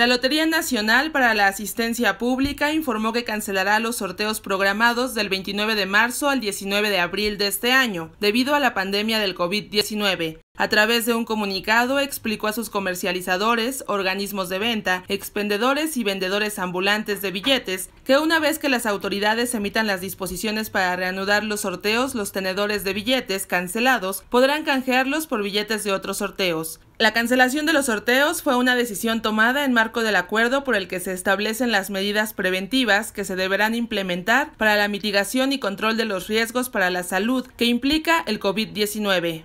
La Lotería Nacional para la Asistencia Pública informó que cancelará los sorteos programados del 29 de marzo al 19 de abril de este año, debido a la pandemia del COVID-19. A través de un comunicado explicó a sus comercializadores, organismos de venta, expendedores y vendedores ambulantes de billetes que una vez que las autoridades emitan las disposiciones para reanudar los sorteos, los tenedores de billetes cancelados podrán canjearlos por billetes de otros sorteos. La cancelación de los sorteos fue una decisión tomada en marco del acuerdo por el que se establecen las medidas preventivas que se deberán implementar para la mitigación y control de los riesgos para la salud que implica el COVID-19.